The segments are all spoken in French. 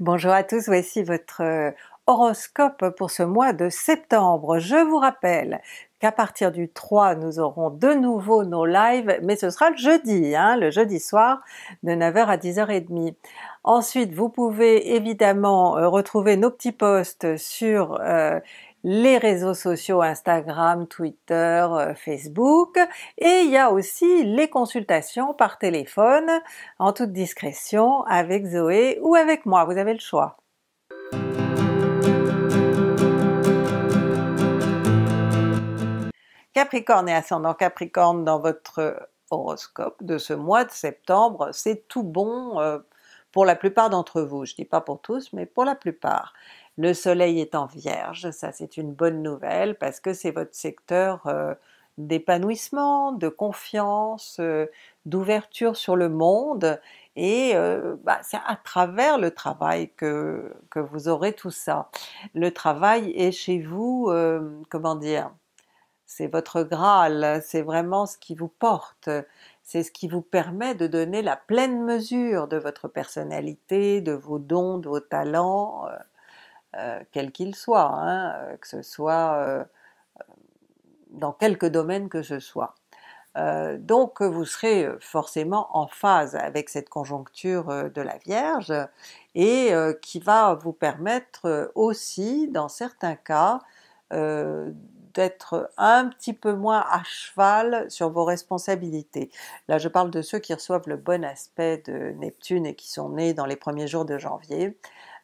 Bonjour à tous, voici votre euh, horoscope pour ce mois de septembre. Je vous rappelle qu'à partir du 3 nous aurons de nouveau nos lives, mais ce sera le jeudi, hein, le jeudi soir de 9h à 10h30. Ensuite vous pouvez évidemment euh, retrouver nos petits posts sur euh, les réseaux sociaux Instagram, Twitter, euh, Facebook et il y a aussi les consultations par téléphone en toute discrétion avec Zoé ou avec moi, vous avez le choix. Capricorne et ascendant Capricorne dans votre horoscope de ce mois de septembre, c'est tout bon euh, pour la plupart d'entre vous, je ne dis pas pour tous, mais pour la plupart. Le soleil est en vierge, ça c'est une bonne nouvelle parce que c'est votre secteur euh, d'épanouissement, de confiance, euh, d'ouverture sur le monde et euh, bah, c'est à travers le travail que, vous aurez tout ça. Le travail est chez vous, comment dire, c'est votre Graal, c'est vraiment ce qui vous porte, c'est ce qui vous permet de donner la pleine mesure de votre personnalité, de vos dons, de vos talents, quel euh, euh, quels qu'ils soient, hein, euh, que ce soit dans quelque domaine que ce soit. donc vous serez forcément en phase avec cette conjoncture de la Vierge et qui va vous permettre aussi dans certains cas d'être un petit peu moins à cheval sur vos responsabilités. Là je parle de ceux qui reçoivent le bon aspect de Neptune et qui sont nés dans les premiers jours de janvier.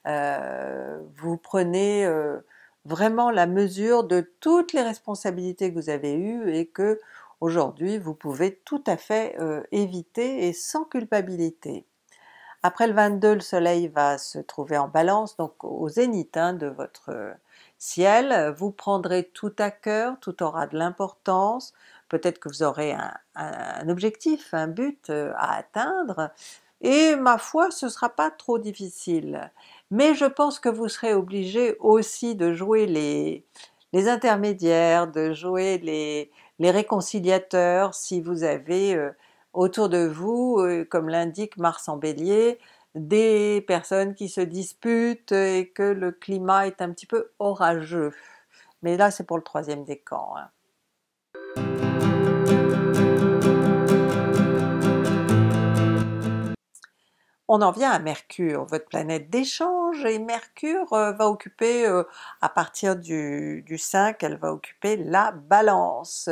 Euh, vous prenez euh, vraiment la mesure de toutes les responsabilités que vous avez eues et que aujourd'hui vous pouvez tout à fait euh, éviter et sans culpabilité. Après le 22, le soleil va se trouver en balance, donc au zénith hein, de votre ciel, vous prendrez tout à cœur, tout aura de l'importance, peut-être que vous aurez un, objectif, un but euh, à atteindre, et ma foi ce sera pas trop difficile. Mais je pense que vous serez obligé aussi de jouer les, les intermédiaires, de jouer les, réconciliateurs si vous avez euh, autour de vous, euh, comme l'indique Mars en Bélier, des personnes qui se disputent et que le climat est un petit peu orageux. Mais là c'est pour le troisième décan. Hein. on en vient à Mercure, votre planète d'échange, et Mercure euh, va occuper, euh, à partir du, 5, elle va occuper la Balance.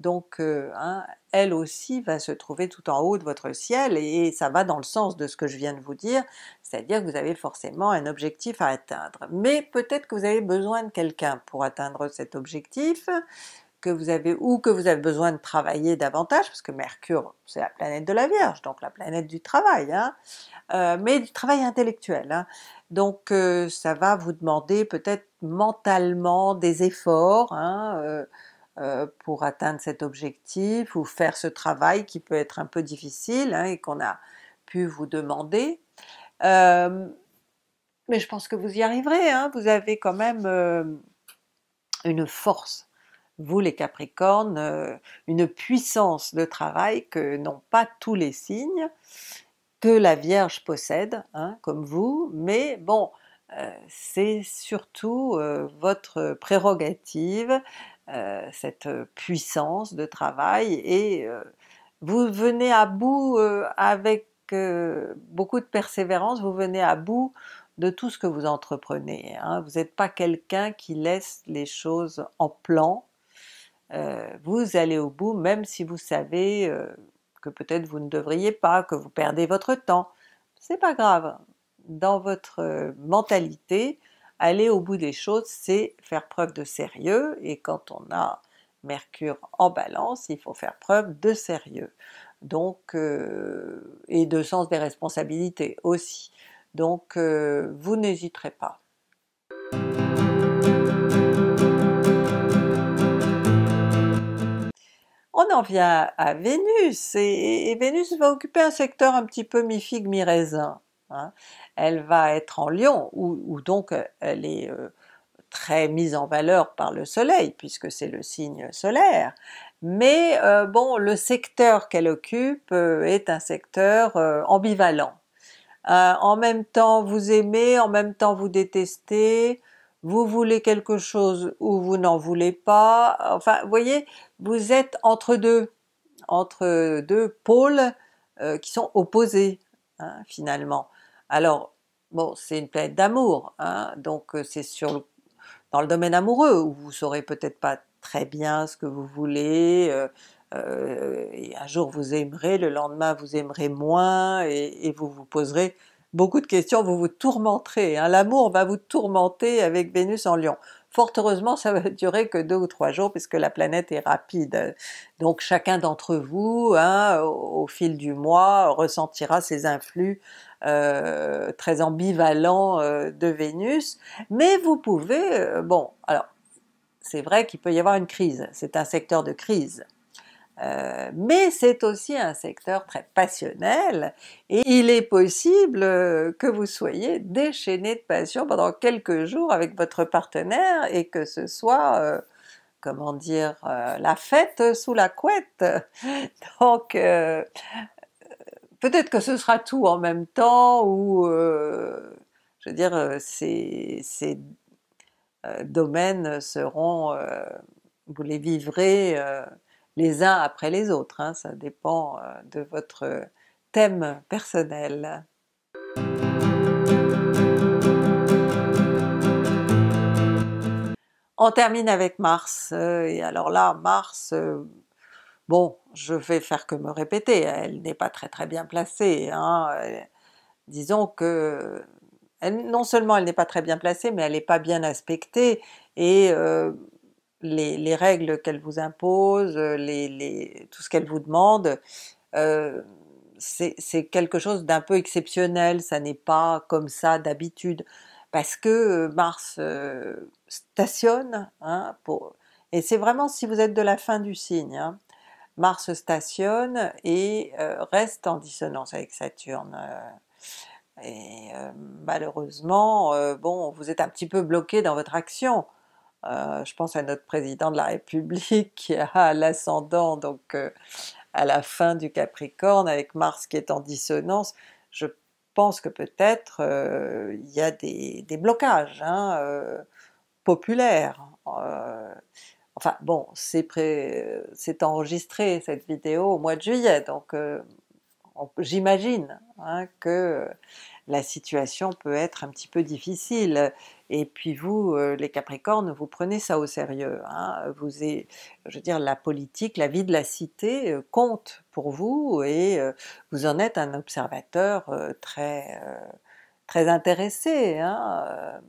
Donc euh, hein, elle aussi va se trouver tout en haut de votre ciel et ça va dans le sens de ce que je viens de vous dire, c'est-à-dire que vous avez forcément un objectif à atteindre. Mais peut-être que vous avez besoin de quelqu'un pour atteindre cet objectif, que vous avez ou que vous avez besoin de travailler davantage, parce que Mercure c'est la planète de la Vierge, donc la planète du travail, hein, euh, mais du travail intellectuel. Hein. Donc euh, ça va vous demander peut-être mentalement des efforts, hein, euh, euh, pour atteindre cet objectif ou faire ce travail qui peut être un peu difficile hein, et qu'on a pu vous demander. Euh, mais je pense que vous y arriverez, hein. vous avez quand même euh, une force, vous les Capricornes, une puissance de travail que n'ont pas tous les signes, que la Vierge possède, hein, comme vous, mais bon, c'est surtout votre prérogative, euh, cette euh, puissance de travail et euh, vous venez à bout avec beaucoup de persévérance, vous venez à bout de tout ce que vous entreprenez. Hein. Vous n'êtes pas quelqu'un qui laisse les choses en plan, vous allez au bout même si vous savez que peut-être vous ne devriez pas, que vous perdez votre temps. C'est pas grave. Dans votre mentalité, aller au bout des choses, c'est faire preuve de sérieux, et quand on a Mercure en Balance, il faut faire preuve de sérieux donc euh, et de sens des responsabilités aussi. Donc euh, vous n'hésiterez pas. On en vient à Vénus, et, et, Vénus va occuper un secteur un petit peu mi-figue, mi-raisin. Hein. Elle va être en Lion, ou donc euh, elle est euh, très mise en valeur par le Soleil, puisque c'est le signe solaire, mais euh, bon, le secteur qu'elle occupe est un secteur ambivalent. en même temps vous aimez, en même temps vous détestez, vous voulez quelque chose ou vous n'en voulez pas, enfin vous voyez, vous êtes entre deux, entre deux pôles qui sont opposés hein, finalement. Alors, bon, c'est une planète d'amour, hein, donc euh, c'est sur dans le domaine amoureux où vous saurez peut-être pas très bien ce que vous voulez, euh, euh, et un jour vous aimerez, le lendemain vous aimerez moins, et, vous vous poserez beaucoup de questions, vous vous tourmenterez, hein. l'amour va vous tourmenter avec Vénus en Lion. Fort heureusement ça va durer que deux ou trois jours puisque la planète est rapide. Donc chacun d'entre vous hein, au, fil du mois ressentira ces influx euh, très ambivalents euh, de Vénus, mais vous pouvez, euh, bon alors c'est vrai qu'il peut y avoir une crise, c'est un secteur de crise, euh, mais c'est aussi un secteur très passionnel, et il est possible euh, que vous soyez déchaîné de passion pendant quelques jours avec votre partenaire et que ce soit euh, comment dire, la fête sous la couette. Donc peut-être que ce sera tout en même temps, ou je veux dire, ces domaines seront, vous les vivrez les uns après les autres, hein. ça dépend euh, de votre thème personnel. On termine avec Mars, euh, et alors là Mars, euh, bon je vais faire que me répéter, elle n'est pas très très bien placée, hein. disons que non seulement elle n'est pas très bien placée, mais elle n'est pas bien aspectée, et les, règles qu'elle vous impose, euh, tout ce qu'elle vous demande, euh, c'est quelque chose d'un peu exceptionnel, ça n'est pas comme ça d'habitude, parce que euh, Mars stationne, hein, pour, et c'est vraiment si vous êtes de la fin du signe, hein. Mars stationne et reste en dissonance avec Saturne. et malheureusement, bon, vous êtes un petit peu bloqué dans votre action, euh, je pense à notre président de la République qui a l'ascendant donc euh, à la fin du Capricorne avec Mars qui est en dissonance, je pense que peut-être euh, il y a des, blocages hein, populaires. enfin bon, c'est enregistré cette vidéo au mois de juillet, donc j'imagine hein, que la situation peut être un petit peu difficile. Et puis vous, euh, les Capricornes, vous prenez ça au sérieux. Hein. Vous je veux dire, la politique, la vie de la cité euh, compte pour vous et euh, vous en êtes un observateur très très intéressé. Hein,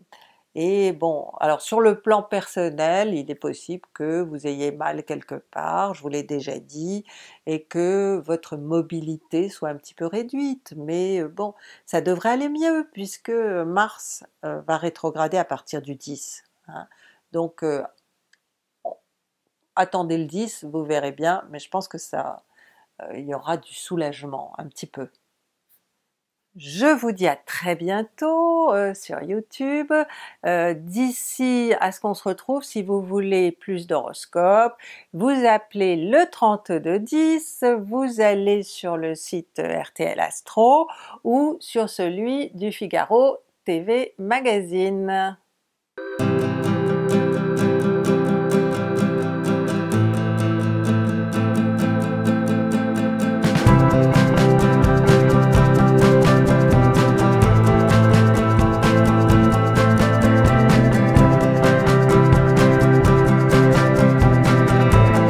et bon, alors sur le plan personnel, il est possible que vous ayez mal quelque part, je vous l'ai déjà dit, et que votre mobilité soit un petit peu réduite, mais euh, bon, ça devrait aller mieux puisque Mars euh, va rétrograder à partir du 10. Hein. Donc euh, attendez le 10, vous verrez bien, mais je pense que ça, il y aura du soulagement un petit peu. Je vous dis à très bientôt euh, sur YouTube. Euh, d'ici à ce qu'on se retrouve, si vous voulez plus d'horoscopes, vous appelez le 3210, vous allez sur le site euh, RTL Astro ou sur celui du Figaro TV Magazine.